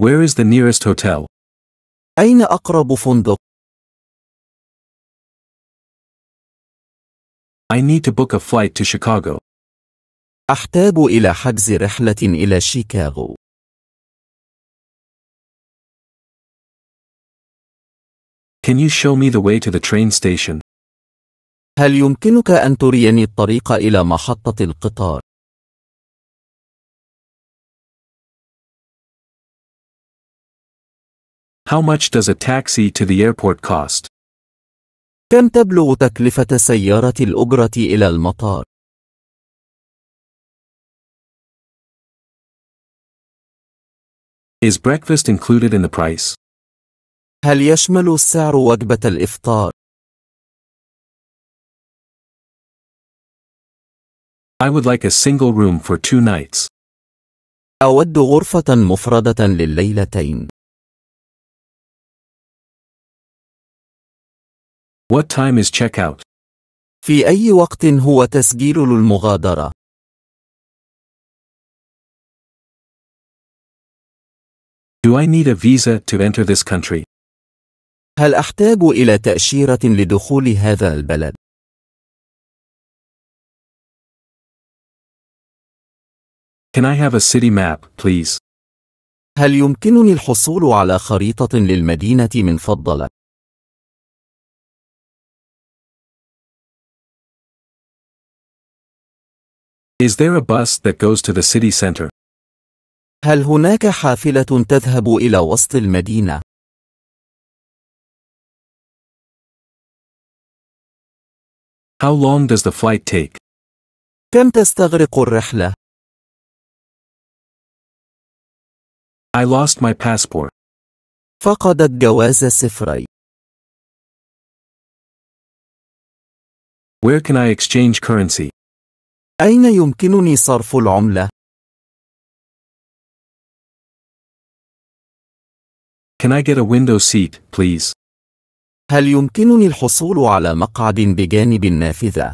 Where is the nearest hotel? أين أقرب فندق؟ I need to book a flight to Chicago. أحتاج إلى حجز رحلة إلى شيكاغو. Can you show me the way to the train station? هل يمكنك أن تريني الطريق إلى محطة القطار؟ How much does a taxi to the airport cost? كم تبلغ تكلفة سيارة الأجرة إلى المطار؟ Is breakfast included in the price? هل يشمل السعر وجبة الإفطار؟ I would like a single room for two nights. أود غرفة مفردة لليلتين. What time is checkout? في أي وقت هو تسجيل المغادرة؟ Do I need a visa to enter this country? هل أحتاج إلى تأشيرة لدخول هذا البلد؟ Can I have a city map, please? هل يمكنني الحصول على خريطة للمدينة من فضلك؟ Is there a bus that goes to the city center? هل هناك حافلة تذهب إلى وسط المدينة؟ How long does the flight take? كم تستغرق الرحلة؟ I lost my passport. فقدت جواز سفري. Where can I exchange currency? أين يمكنني صرف العملة؟ Can I get a window seat, please? هل يمكنني الحصول على مقعد بجانب النافذة؟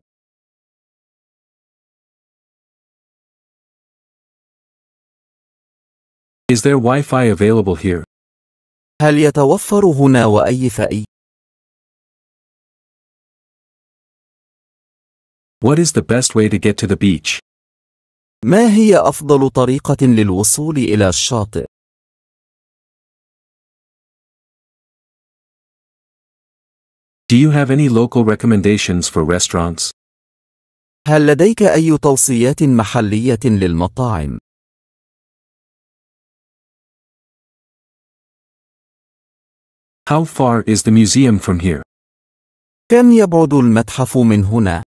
Is there Wi-Fi available here? هل يتوفر هنا وأي فأي؟ What is the best way to get to the beach? ما هي أفضل طريقة للوصول إلى الشاطئ؟ Do you have any local recommendations for restaurants? هل لديك أي توصيات محلية للمطاعم؟ How far is the museum from here? كم يبعد المتحف من هنا؟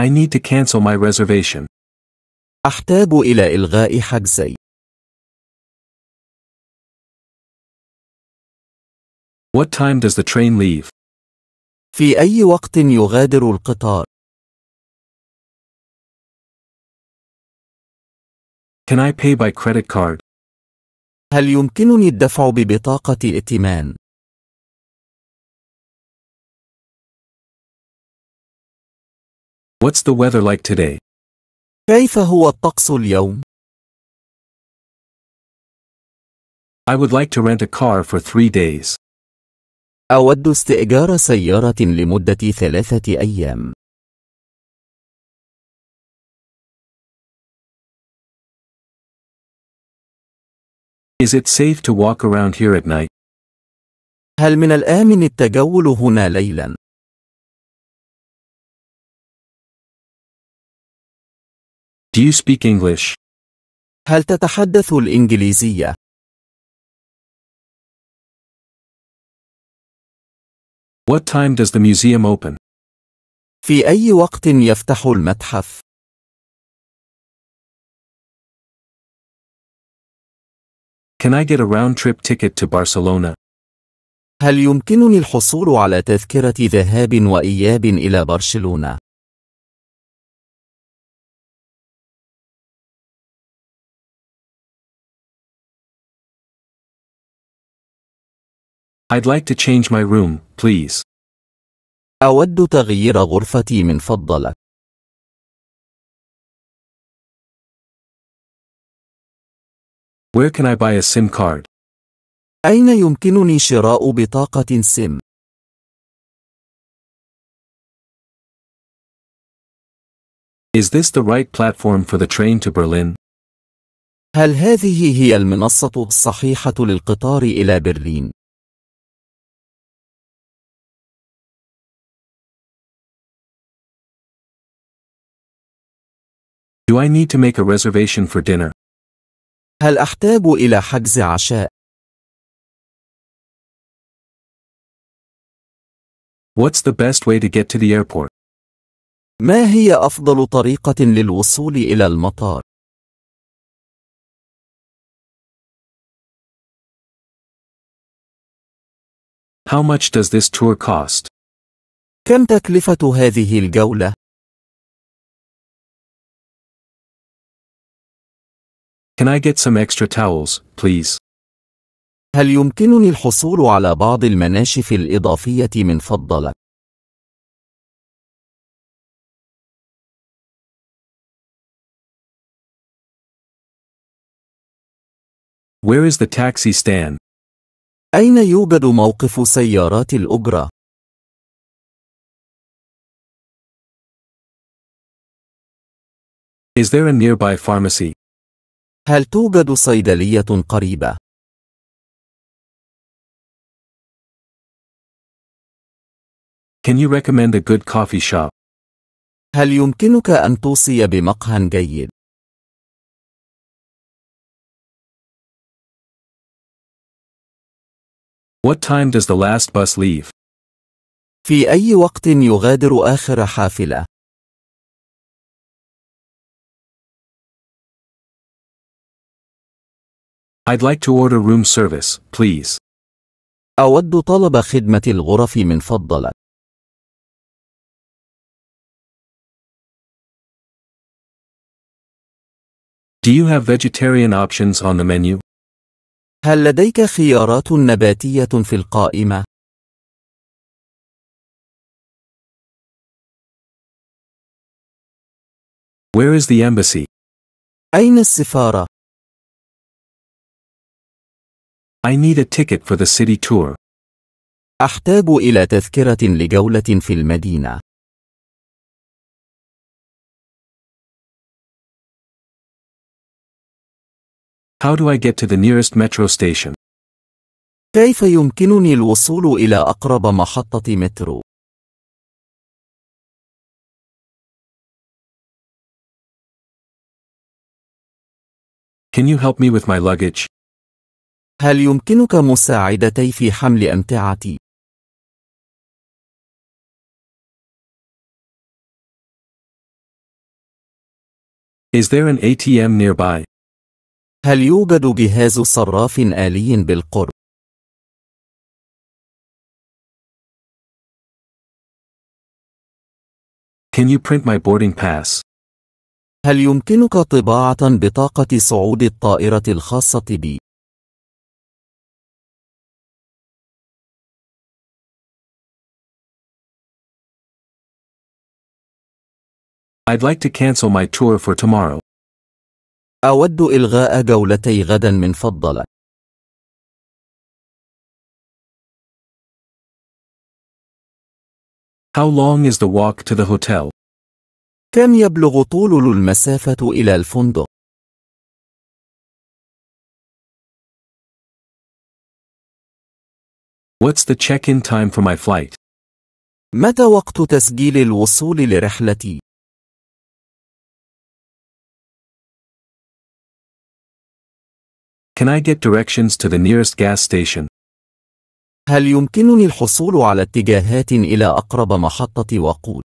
I need to cancel my reservation. أحتاج إلى إلغاء حجزي. What time does the train leave? في أي وقت يغادر القطار؟ Can I pay by credit card? هل يمكنني الدفع ببطاقة ائتمان؟ What's the weather like today? كيف هو الطقس اليوم؟ I would like to rent a car for three days. أود استئجار سيارة لمدة ثلاثة أيام. Is it safe to walk around here at night? هل من الآمن التجول هنا ليلاً؟ Do you speak English? هل تتحدث الإنجليزية؟ What time does the museum open? في أي وقت يفتح المتحف؟ Can I get a round trip ticket to Barcelona? هل يمكنني الحصول على تذكرة ذهاب وإياب إلى برشلونة؟ I'd like to change my room, please. أود تغيير غرفتي من فضلك. Where can I buy a SIM card? أين يمكنني شراء بطاقة SIM? Is this the right platform for the train to Berlin? هل هذه هي المنصة الصحيحة للقطار إلى برلين؟ Do I need to make a reservation for dinner? هل أحتاج إلى حجز عشاء؟ What's the best way to get to the airport? ما هي أفضل طريقة للوصول إلى المطار؟ How much does this tour cost? كم تكلفة هذه الجولة؟ Can I get some extra towels, please? هل يمكنني الحصول على بعض المناشف الإضافية من فضلك؟ Where is the taxi stand? أين يوجد موقف سيارات الأجرة؟ Is there a nearby pharmacy? هل توجد صيدلية قريبة؟ Can you recommend a good coffee shop? هل يمكنك أن توصي بمقهى جيد؟ What time does the last bus leave? في أي وقت يغادر آخر حافلة؟ I'd like to order room service, please. أود طلب خدمة الغرف من فضلك. Do you have vegetarian options on the menu? هل لديك خيارات نباتية في القائمة؟ Where is the embassy? أين السفارة؟ I need a ticket for the city tour. أحتاج إلى تذكرة لجولة في المدينة. How do I get to the nearest metro station? كيف يمكنني الوصول إلى أقرب محطة مترو؟ Can you help me with my luggage? هل يمكنك مساعدتي في حمل أمتعتي؟ Is there an ATM nearby? هل يوجد جهاز صراف آلي بالقرب؟ Can you print my boarding pass? هل يمكنك طباعة بطاقة صعود الطائرة الخاصة بي؟ I'd like to cancel my tour for tomorrow. أود إلغاء جولتي غدا من فضلك. How long is the walk to the hotel? كم يبلغ طول المسافة إلى الفندق؟ What's the check-in time for my flight? متى وقت تسجيل الوصول لرحلتي؟ Can I get directions to the nearest gas station? هل يمكنني الحصول على اتجاهات إلى أقرب محطة وقود؟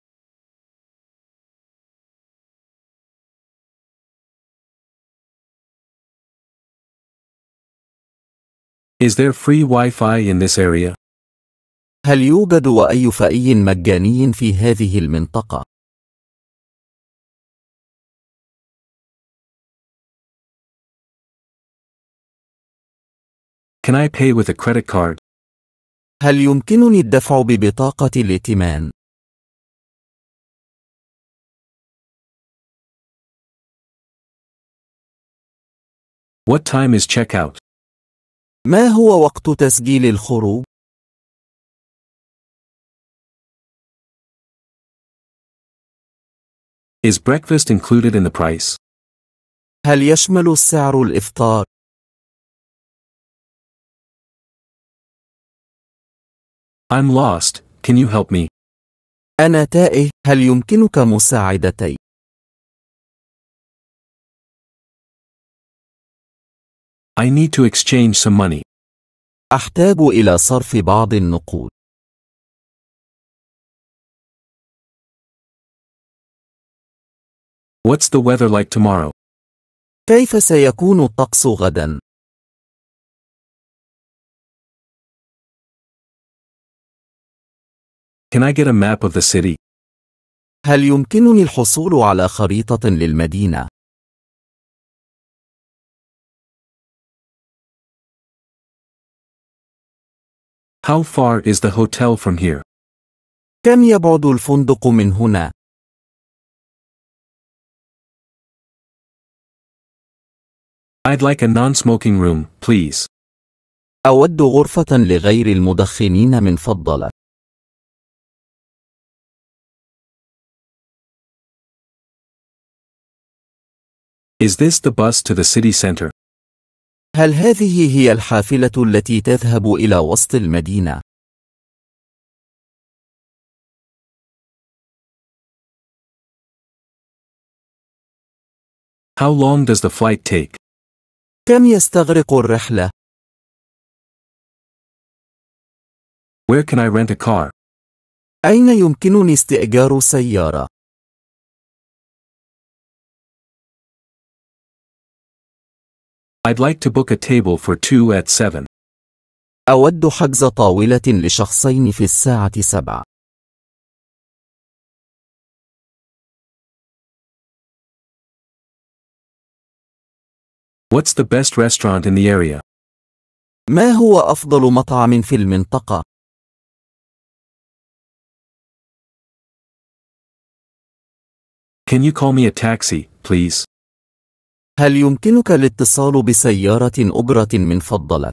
Is there free Wi-Fi in this area? هل يوجد أي فأي مجاني في هذه المنطقة؟ Can I pay with a credit card? هل يمكنني الدفع ببطاقة الائتمان؟ What time is checkout? ما هو وقت تسجيل الخروج؟ Is breakfast included in the price? هل يشمل السعر الإفطار؟ I'm lost, can you help me? أنا تائه, هل يمكنك مساعدتي؟ I need to exchange some money. أحتاج إلى صرف بعض النقود. What's the weather like tomorrow? كيف سيكون الطقس غدا؟ Can I get a map of the city? هل يمكنني الحصول على خريطة للمدينة؟ How far is the hotel from here? كم يبعد الفندق من هنا؟ I'd like a non-smoking room, please. أود غرفة لغير المدخنين من فضلك. Is this the bus to the city center? هل هذه هي الحافلة التي تذهب إلى وسط المدينة؟ How long does the flight take? كم يستغرق الرحلة؟ Where can I rent a car? أين يمكنني استئجار سيارة؟ I'd like to book a table for two at seven. أود حجز طاولة لشخصين في الساعة سبعة. What's the best restaurant in the area? ما هو أفضل مطعم في المنطقة؟ Can you call me a taxi, please? هل يمكنك الاتصال بسيارة أجرة من فضلك؟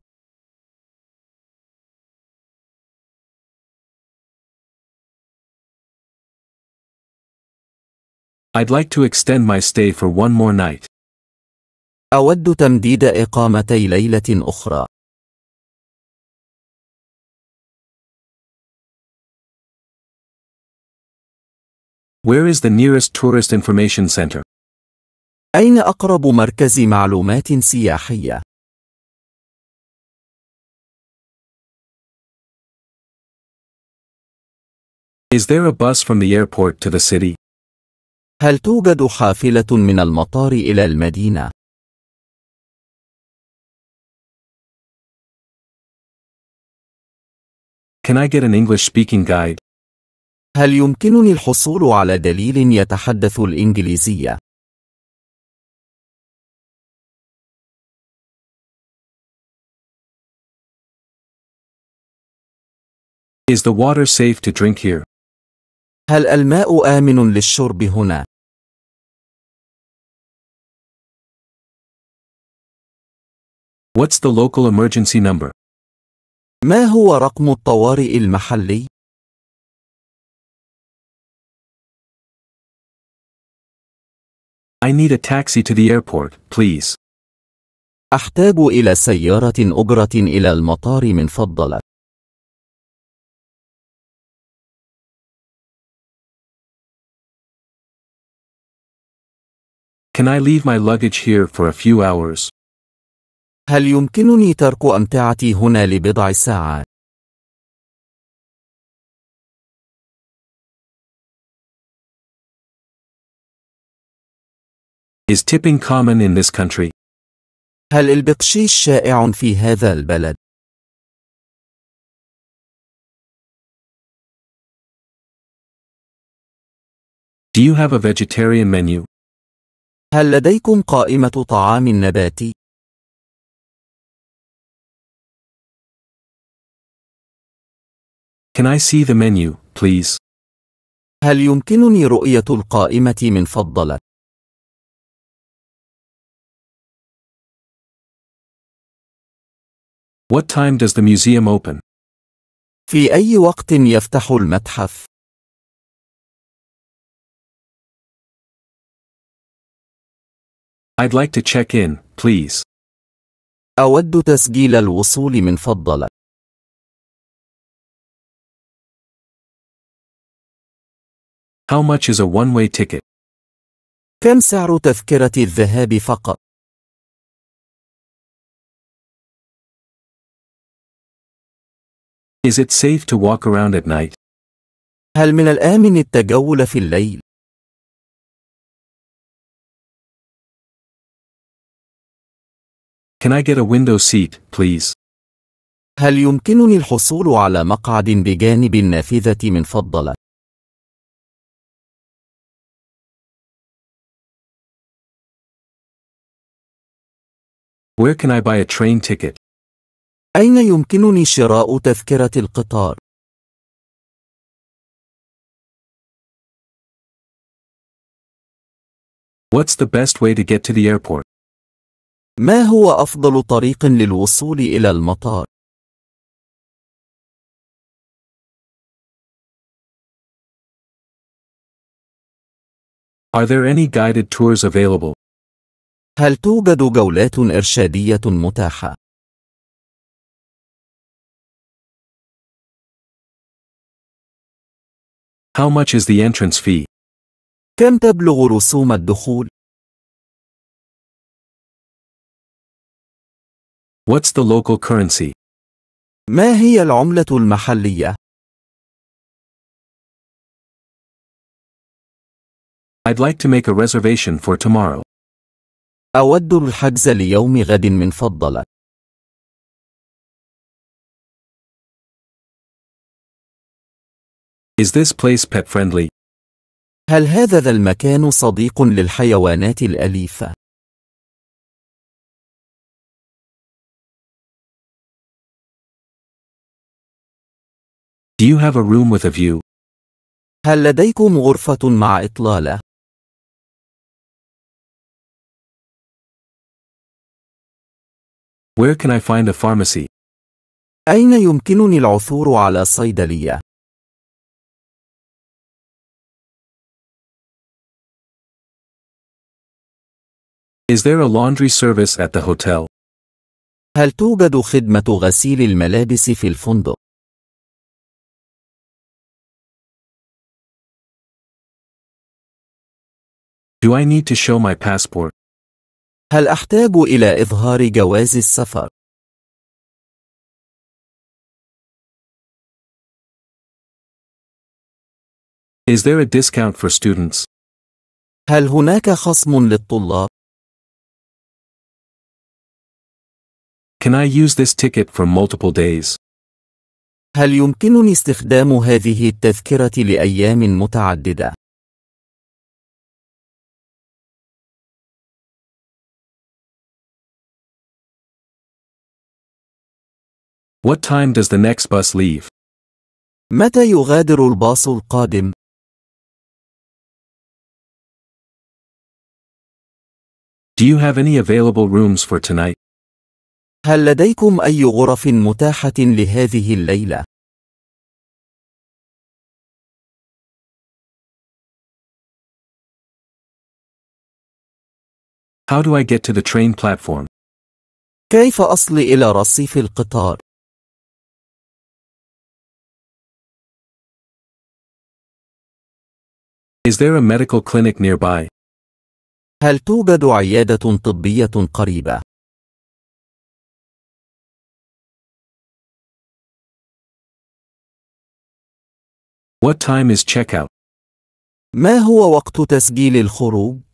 I'd like to extend my stay for one more night. أود تمديد إقامتي ليلة أخرى. Where is the nearest tourist information center? أين أقرب مركز معلومات سياحية؟ Is there a bus from the airport to the city? هل توجد حافلة من المطار إلى المدينة؟ Can I get an English-speaking guide? هل يمكنني الحصول على دليل يتحدث الإنجليزية؟ Is the water safe to drink here? هل الماء آمن للشرب هنا؟ What's the local emergency number? ما هو رقم الطوارئ المحلي؟ I need a taxi to the airport, please. أحتاج إلى سيارة أجرة إلى المطار من فضلك. Can I leave my luggage here for a few hours? هل يمكنني ترك أمتعتي هنا لبضع ساعات؟ Is tipping common in this country? هل البقشيش شائع في هذا البلد؟ Do you have a vegetarian menu? هل لديكم قائمة طعام نباتي؟ Can I see the menu, please? هل يمكنني رؤية القائمة من فضلك؟ What time does the museum open? في أي وقت يفتح المتحف؟ I'd like to check in, please. أود تسجيل الوصول من فضلك. How much is a one-way ticket? كم سعر تذكرة الذهاب فقط؟ Is it safe to walk around at night? هل من الآمن التجول في الليل؟ Can I get a window seat, please? هل يمكنني الحصول على مقعد بجانب النافذة من فضلك؟ Where can I buy a train ticket? أين يمكنني شراء تذكرة القطار؟ What's the best way to get to the airport? ما هو أفضل طريق للوصول إلى المطار؟ Are there any guided tours available? هل توجد جولات إرشادية متاحة؟ How much is the entrance fee? كم تبلغ رسوم الدخول؟ What's the local currency? ما هي العملة المحلية؟ I'd like to make a reservation for tomorrow. أود الحجز ليوم غد من فضلك. Is this place pet friendly? هل هذا المكان صديق للحيوانات الأليفة؟ Do you have a room with a view? هل لديكم غرفة مع إطلالة؟ Where can I find a pharmacy? أين يمكنني العثور على صيدلية؟ Is there a laundry service at the hotel? هل توجد خدمة غسيل الملابس في الفندق؟ Do I need to show my passport? هل أحتاج إلى إظهار جواز السفر؟ Is there a discount for students? هل هناك خصم للطلاب؟ Can I use this ticket for multiple days? هل يمكنني استخدام هذه التذكرة لأيام متعددة؟ What time does the next bus leave? متى يغادر الباص القادم؟ Do you have any available rooms for tonight? هل لديكم أي غرف متاحة لهذه الليلة؟ How do I get to the train platform? كيف أصل إلى رصيف القطار؟ Is there a medical clinic nearby? هل توجد عيادة طبية قريبة؟ What time is checkout? ما هو وقت تسجيل الخروج؟